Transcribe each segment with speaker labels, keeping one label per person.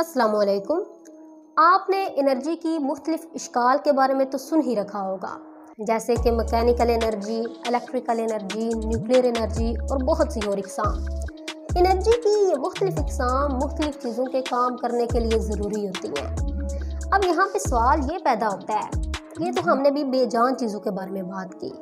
Speaker 1: असलकुम आपने एनर्जी की मुख्तलिफ़ इशकाल के बारे में तो सुन ही रखा होगा जैसे कि mechanical energy electrical energy nuclear energy और बहुत सी और इकसाम एनर्जी की ये मुख्तलिफ़ इकसाम मुख्तलिफ़ चीज़ों के काम करने के लिए ज़रूरी होती हैं अब यहाँ पे सवाल ये पैदा होता है ये तो हमने भी बेजान चीज़ों के बारे में बात की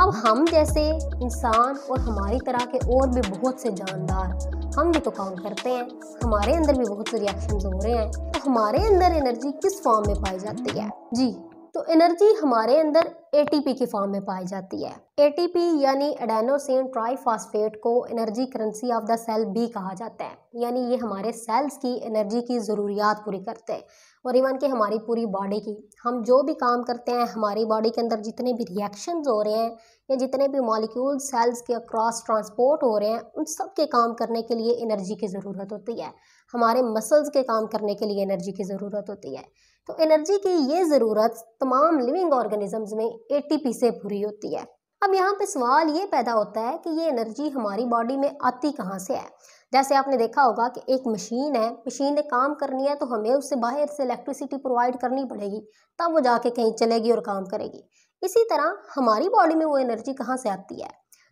Speaker 1: अब हम जैसे इंसान और हमारी तरह के और भी बहुत से जानदार हम भी तो काम करते हैं हमारे अंदर भी बहुत से रिएक्शन हो रहे हैं तो हमारे अंदर एनर्जी किस फॉर्म में पाई जाती है जी तो एनर्जी हमारे अंदर एटीपी की फॉर्म में पाई जाती है एटीपी यानी एडेनोसिन ट्राइफॉस्फेट को energy currency of the cell भी कहा जाता है यानी ये हमारे सेल्स की एनर्जी की ज़रूरियात पूरी करते हैं और इवन कि हमारी पूरी बॉडी की हम जो भी काम करते हैं हमारी बॉडी के अंदर जितने भी रिएक्शन हो रहे हैं या जितने भी मॉलिक्यूल सेल्स के अक्रॉस ट्रांसपोर्ट हो रहे हैं उन सब के काम करने के लिए एनर्जी की ज़रूरत होती है हमारे मसल्स के काम करने के लिए एनर्जी की ज़रूरत होती है तो एनर्जी की ये ज़रूरत तमाम लिविंग ऑर्गेनिजम्स में ए से पूरी होती है अब यहाँ पे सवाल ये पैदा होता है कि ये एनर्जी हमारी बॉडी में आती कहाँ से है जैसे आपने देखा होगा कि एक मशीन है मशीन ने काम करनी है तो हमें उससे बाहर से इलेक्ट्रिसिटी प्रोवाइड करनी पड़ेगी तब वो जाके कहीं चलेगी और काम करेगी इसी तरह हमारी बॉडी में वो एनर्जी कहाँ से आती है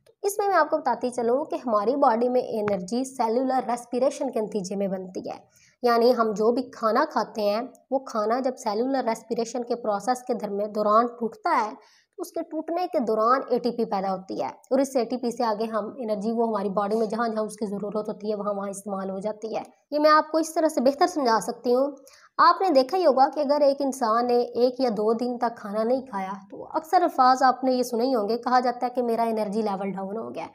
Speaker 1: तो इसमें मैं आपको बताती चलूँ कि हमारी बॉडी में एनर्जी सेलुलर रेस्पिरेशन के नतीजे में बनती है यानी हम जो भी खाना खाते हैं वो खाना जब सेलुलर रेस्पिरेशन के प्रोसेस के दरमे दौरान टूटता है तो उसके टूटने के दौरान एटीपी पैदा होती है और इस एटीपी से आगे हम एनर्जी वो हमारी बॉडी में जहाँ जहाँ उसकी ज़रूरत होती है वहाँ वहाँ इस्तेमाल हो जाती है ये मैं आपको इस तरह से बेहतर समझा सकती हूँ आपने देखा ही होगा कि अगर एक इंसान ने एक या दो दिन तक खाना नहीं खाया तो अक्सर अल्फाज आपने ये सुने ही होंगे कहा जाता है कि मेरा एनर्जी लेवल डाउन हो गया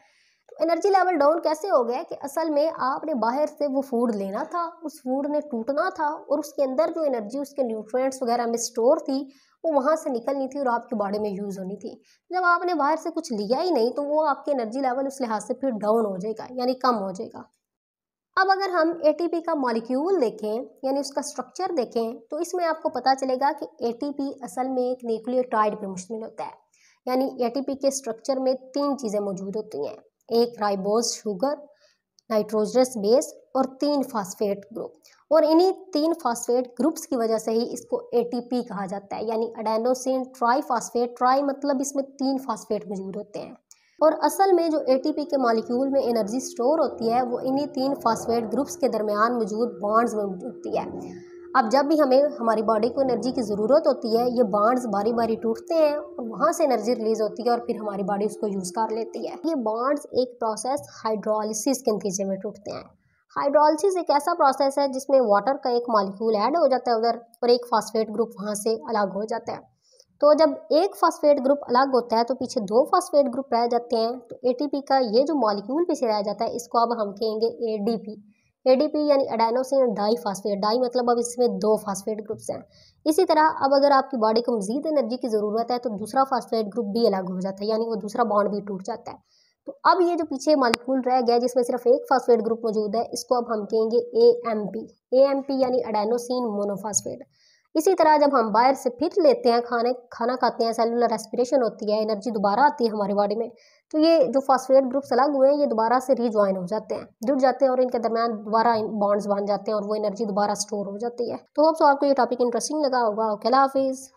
Speaker 1: एनर्जी लेवल डाउन कैसे हो गया कि असल में आपने बाहर से वो फूड लेना था उस फूड ने टूटना था और उसके अंदर जो एनर्जी उसके न्यूट्रिएंट्स वगैरह में स्टोर थी वो वहाँ से निकलनी थी और आपकी बॉडी में यूज़ होनी थी जब आपने बाहर से कुछ लिया ही नहीं तो वो आपके एनर्जी लेवल उस लिहाज से फिर डाउन हो जाएगा यानी कम हो जाएगा अब अगर हम ए का मॉलिक्यूल देखें यानी उसका स्ट्रक्चर देखें तो इसमें आपको पता चलेगा कि ए असल में एक न्यूक्लियोटाइड पर मुश्तमिल होता है यानी ए के स्ट्रक्चर में तीन चीज़ें मौजूद होती हैं एक राइबोज शुगर नाइट्रोजनस बेस और तीन फास्फेट ग्रुप और इन्हीं तीन फास्फेट ग्रुप्स की वजह से ही इसको एटीपी कहा जाता है यानी अडेनोसिन ट्राई फास्फेट ट्राई मतलब इसमें तीन फास्फेट मौजूद होते हैं और असल में जो एटीपी के मॉलिक्यूल में एनर्जी स्टोर होती है वो इन्हीं तीन फास्फेट ग्रुप्स के दरमियान मौजूद बॉन्ड्स में होती है अब जब भी हमें हमारी बॉडी को एनर्जी की ज़रूरत होती है ये बॉन्ड्स बारी बारी टूटते हैं और वहाँ से एनर्जी रिलीज होती है और फिर हमारी बॉडी उसको यूज़ कर लेती है ये बॉन्ड्स एक प्रोसेस हाइड्रोलिसिस के नतीजे में टूटते हैं हाइड्रोलिसिस एक ऐसा प्रोसेस है जिसमें वाटर का एक मालिक्यूल ऐड हो जाता है उधर और एक फॉस्फेट ग्रुप वहाँ से अलग हो जाता है तो जब एक फॉस्फेट ग्रुप अलग होता है तो पीछे दो फॉस्फेट ग्रुप रह जाते हैं तो एटीपी का ये जो मॉलिक्यूल पीछे रह जाता है इसको अब हम कहेंगे एडीपी एडीपी यानी एडाइनोसिन डाई फास्फेट डाई मतलब अब इसमें दो फास्फेट ग्रुप्स हैं इसी तरह अब अगर आपकी बॉडी को मजीद एनर्जी की ज़रूरत है तो दूसरा फास्फेट ग्रुप भी अलग हो जाता है यानी वो दूसरा बॉन्ड भी टूट जाता है तो अब ये जो पीछे मालिकूल रह गया जिसमें सिर्फ एक फास्फेट ग्रुप मौजूद है इसको अब हम कहेंगे A M P A M P यानी एडाइनोसिन मोनोफास्फेट इसी तरह जब हम बाहर से फिर लेते हैं खाने खाना खाते हैं सेलुलर रेस्पिरेशन होती है एनर्जी दोबारा आती है हमारे बॉडी में तो ये जो फास्फेट ग्रुप्स अलग हुए हैं ये दोबारा से रिज्वाइन हो जाते हैं जुड़ जाते हैं और इनके दरमियान दोबारा बॉन्ड्स बन जाते हैं और वो एनर्जी दोबारा स्टोर हो जाती है तो होप्स आपको ये टॉपिक इंटरेस्टिंग लगा होगा ओके हाफिज़